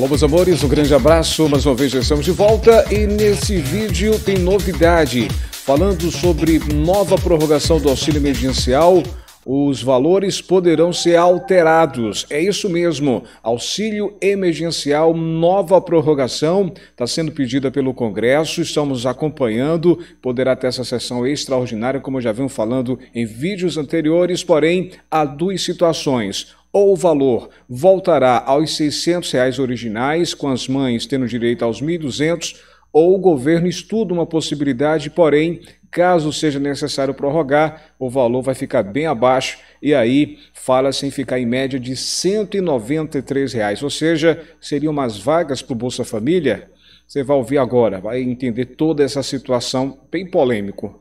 Alô, meus amores, um grande abraço. Mais uma vez já estamos de volta e nesse vídeo tem novidade falando sobre nova prorrogação do auxílio emergencial. Os valores poderão ser alterados. É isso mesmo. Auxílio emergencial, nova prorrogação, está sendo pedida pelo Congresso. Estamos acompanhando. Poderá ter essa sessão extraordinária, como já vimos falando em vídeos anteriores, porém, há duas situações ou o valor voltará aos R$ 600 reais originais, com as mães tendo direito aos R$ 1.200, ou o governo estuda uma possibilidade, porém, caso seja necessário prorrogar, o valor vai ficar bem abaixo e aí fala-se em ficar em média de R$ 193, reais, ou seja, seriam umas vagas para o Bolsa Família. Você vai ouvir agora, vai entender toda essa situação bem polêmico.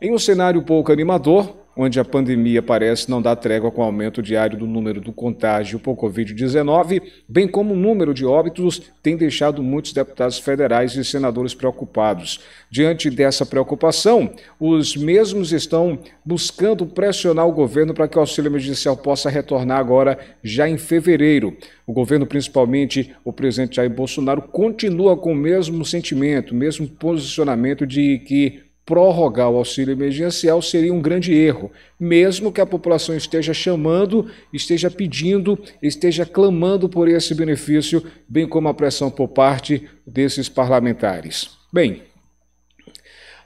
Em um cenário pouco animador, onde a pandemia parece não dar trégua com o aumento diário do número do contágio por Covid-19, bem como o número de óbitos, tem deixado muitos deputados federais e senadores preocupados. Diante dessa preocupação, os mesmos estão buscando pressionar o governo para que o auxílio emergencial possa retornar agora, já em fevereiro. O governo, principalmente o presidente Jair Bolsonaro, continua com o mesmo sentimento, mesmo posicionamento de que prorrogar o auxílio emergencial seria um grande erro, mesmo que a população esteja chamando, esteja pedindo, esteja clamando por esse benefício, bem como a pressão por parte desses parlamentares. Bem,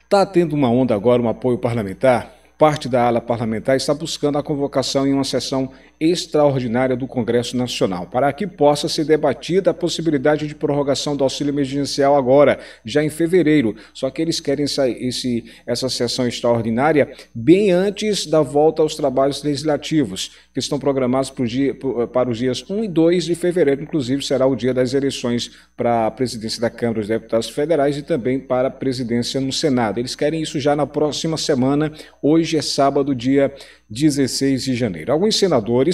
está tendo uma onda agora, um apoio parlamentar. Parte da ala parlamentar está buscando a convocação em uma sessão extraordinária do Congresso Nacional, para que possa ser debatida a possibilidade de prorrogação do auxílio emergencial agora, já em fevereiro. Só que eles querem essa, esse, essa sessão extraordinária bem antes da volta aos trabalhos legislativos, que estão programados para, dia, para os dias 1 e 2 de fevereiro, inclusive será o dia das eleições para a presidência da Câmara dos Deputados Federais e também para a presidência no Senado. Eles querem isso já na próxima semana, hoje é sábado, dia 16 de janeiro. Alguns senadores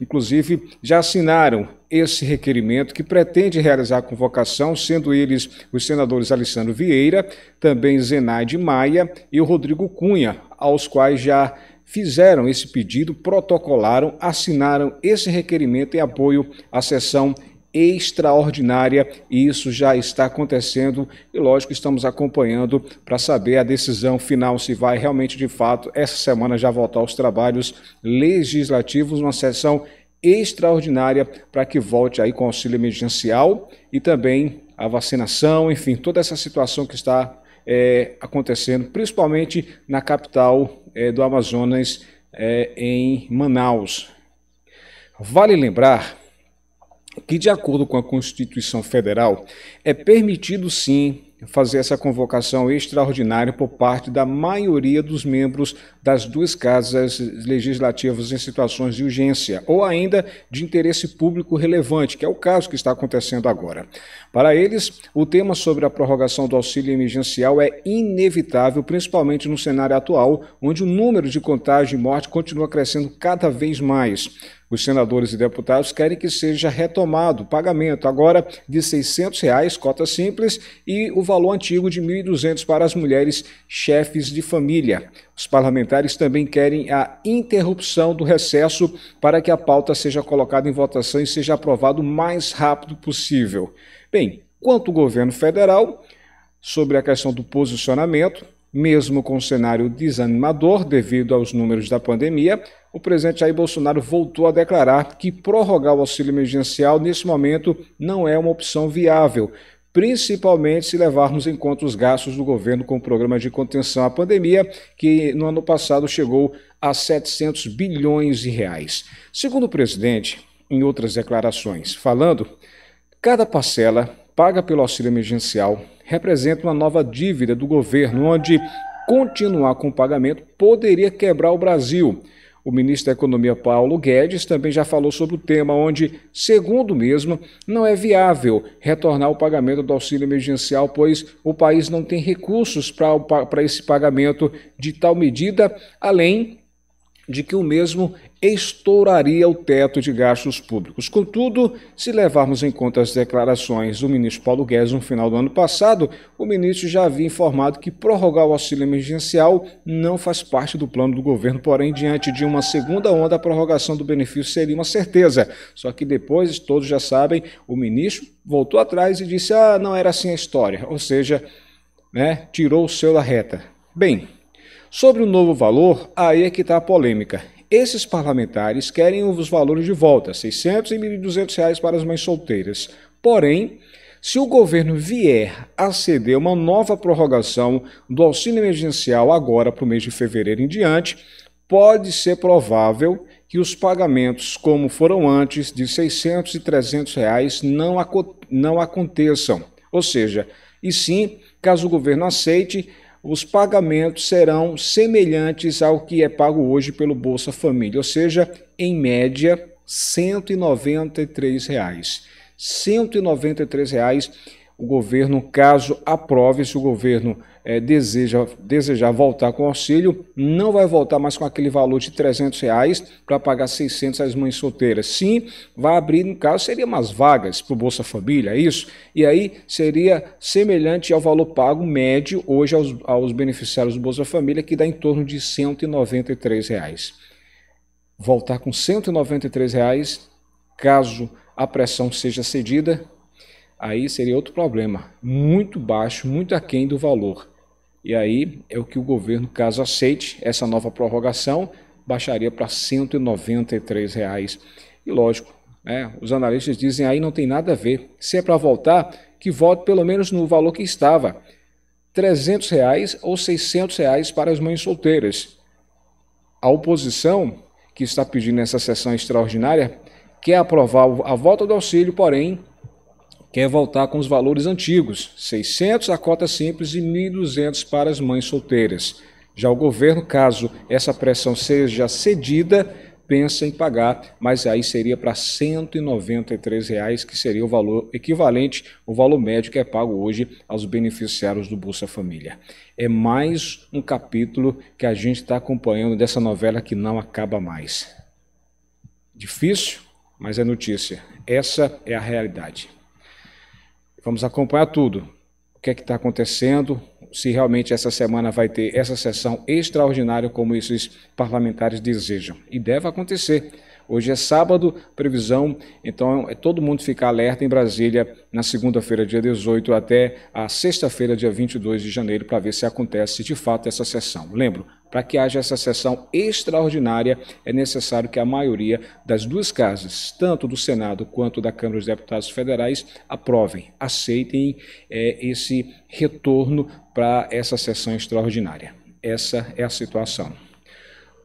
inclusive, já assinaram esse requerimento que pretende realizar a convocação, sendo eles os senadores Alessandro Vieira, também Zenaide Maia e o Rodrigo Cunha, aos quais já fizeram esse pedido, protocolaram, assinaram esse requerimento em apoio à sessão extraordinária e isso já está acontecendo e lógico estamos acompanhando para saber a decisão final se vai realmente de fato essa semana já voltar aos trabalhos legislativos uma sessão extraordinária para que volte aí com auxílio emergencial e também a vacinação, enfim, toda essa situação que está é, acontecendo, principalmente na capital é, do Amazonas, é, em Manaus. Vale lembrar que, de acordo com a Constituição Federal, é permitido sim fazer essa convocação extraordinária por parte da maioria dos membros das duas casas legislativas em situações de urgência ou ainda de interesse público relevante, que é o caso que está acontecendo agora. Para eles, o tema sobre a prorrogação do auxílio emergencial é inevitável, principalmente no cenário atual, onde o número de contágio e morte continua crescendo cada vez mais. Os senadores e deputados querem que seja retomado o pagamento agora de R$ 600, reais, cota simples, e o valor antigo de R$ 1.200 para as mulheres chefes de família. Os parlamentares também querem a interrupção do recesso para que a pauta seja colocada em votação e seja aprovada o mais rápido possível. Bem, quanto ao governo federal, sobre a questão do posicionamento, mesmo com o cenário desanimador devido aos números da pandemia, o presidente Jair Bolsonaro voltou a declarar que prorrogar o auxílio emergencial nesse momento não é uma opção viável, principalmente se levarmos em conta os gastos do governo com o programa de contenção à pandemia, que no ano passado chegou a 700 bilhões de reais. Segundo o presidente, em outras declarações, falando, cada parcela paga pelo auxílio emergencial representa uma nova dívida do governo, onde continuar com o pagamento poderia quebrar o Brasil. O ministro da Economia Paulo Guedes também já falou sobre o tema, onde, segundo mesmo, não é viável retornar o pagamento do auxílio emergencial, pois o país não tem recursos para esse pagamento de tal medida, além de que o mesmo estouraria o teto de gastos públicos. Contudo, se levarmos em conta as declarações do ministro Paulo Guedes no final do ano passado, o ministro já havia informado que prorrogar o auxílio emergencial não faz parte do plano do governo, porém, diante de uma segunda onda, a prorrogação do benefício seria uma certeza. Só que depois, todos já sabem, o ministro voltou atrás e disse: "Ah, não era assim a história", ou seja, né, tirou o seu da reta. Bem, Sobre o novo valor, aí é que está a polêmica. Esses parlamentares querem os valores de volta, 600 e 1.200 reais para as mães solteiras. Porém, se o governo vier a ceder uma nova prorrogação do auxílio emergencial agora para o mês de fevereiro em diante, pode ser provável que os pagamentos, como foram antes, de 600 e 300 reais, não, aco não aconteçam. Ou seja, e sim, caso o governo aceite, os pagamentos serão semelhantes ao que é pago hoje pelo Bolsa Família, ou seja, em média, R$ 193. R$ 193 o governo, caso aprove, se o governo é, deseja, desejar voltar com auxílio, não vai voltar mais com aquele valor de 300 reais para pagar 600 às mães solteiras. Sim, vai abrir, no caso, seria mais vagas para o Bolsa Família, é isso? E aí seria semelhante ao valor pago médio hoje aos, aos beneficiários do Bolsa Família, que dá em torno de 193 reais. Voltar com 193 reais, caso a pressão seja cedida, aí seria outro problema, muito baixo, muito aquém do valor. E aí é o que o governo, caso aceite essa nova prorrogação, baixaria para R$ 193. Reais. E lógico, né, os analistas dizem aí não tem nada a ver. Se é para voltar, que volte pelo menos no valor que estava, R$ 300 reais ou R$ 600 reais para as mães solteiras. A oposição, que está pedindo essa sessão extraordinária, quer aprovar a volta do auxílio, porém, quer voltar com os valores antigos, 600 a cota simples e 1.200 para as mães solteiras. Já o governo, caso essa pressão seja cedida, pensa em pagar, mas aí seria para R$ reais, que seria o valor equivalente, o valor médio que é pago hoje aos beneficiários do Bolsa Família. É mais um capítulo que a gente está acompanhando dessa novela que não acaba mais. Difícil, mas é notícia. Essa é a realidade. Vamos acompanhar tudo. O que é que está acontecendo? Se realmente essa semana vai ter essa sessão extraordinária como esses parlamentares desejam. E deve acontecer Hoje é sábado, previsão, então é todo mundo ficar alerta em Brasília na segunda-feira, dia 18, até a sexta-feira, dia 22 de janeiro, para ver se acontece de fato essa sessão. Lembro, para que haja essa sessão extraordinária, é necessário que a maioria das duas casas, tanto do Senado quanto da Câmara dos Deputados Federais, aprovem, aceitem é, esse retorno para essa sessão extraordinária. Essa é a situação.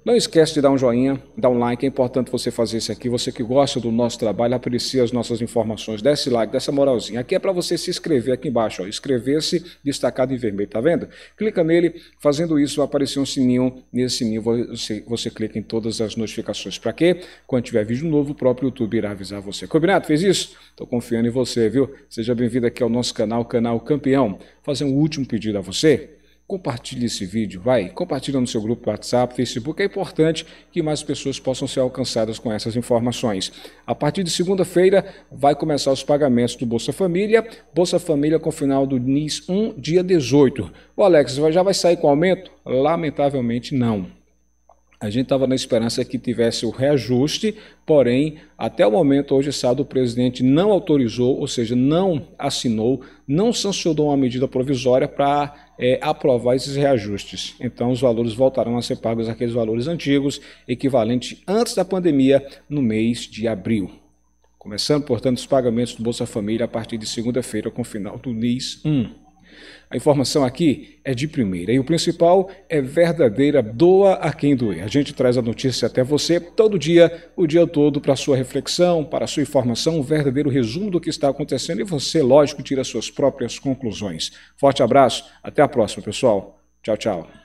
Não esquece de dar um joinha, dar um like, é importante você fazer isso aqui. Você que gosta do nosso trabalho, aprecia as nossas informações, desse like, dessa moralzinha. Aqui é para você se inscrever aqui embaixo, inscrever-se destacado em vermelho, tá vendo? Clica nele, fazendo isso vai aparecer um sininho, nesse sininho você, você clica em todas as notificações. Para quê? Quando tiver vídeo novo, o próprio YouTube irá avisar você. Combinado? Fez isso? Estou confiando em você, viu? Seja bem-vindo aqui ao nosso canal, Canal Campeão. Vou fazer um último pedido a você Compartilhe esse vídeo, vai, compartilha no seu grupo WhatsApp, Facebook, é importante que mais pessoas possam ser alcançadas com essas informações. A partir de segunda-feira vai começar os pagamentos do Bolsa Família, Bolsa Família com final do NIS 1, dia 18. O Alex já vai sair com aumento? Lamentavelmente não. A gente estava na esperança que tivesse o reajuste, porém, até o momento, hoje sábado, o presidente não autorizou, ou seja, não assinou, não sancionou uma medida provisória para é, aprovar esses reajustes. Então, os valores voltarão a ser pagos aqueles valores antigos, equivalente antes da pandemia, no mês de abril. Começando, portanto, os pagamentos do Bolsa Família a partir de segunda-feira, com o final do NIS 1. A informação aqui é de primeira e o principal é verdadeira, doa a quem doer. A gente traz a notícia até você todo dia, o dia todo, para sua reflexão, para sua informação, um verdadeiro resumo do que está acontecendo e você, lógico, tira suas próprias conclusões. Forte abraço, até a próxima, pessoal. Tchau, tchau.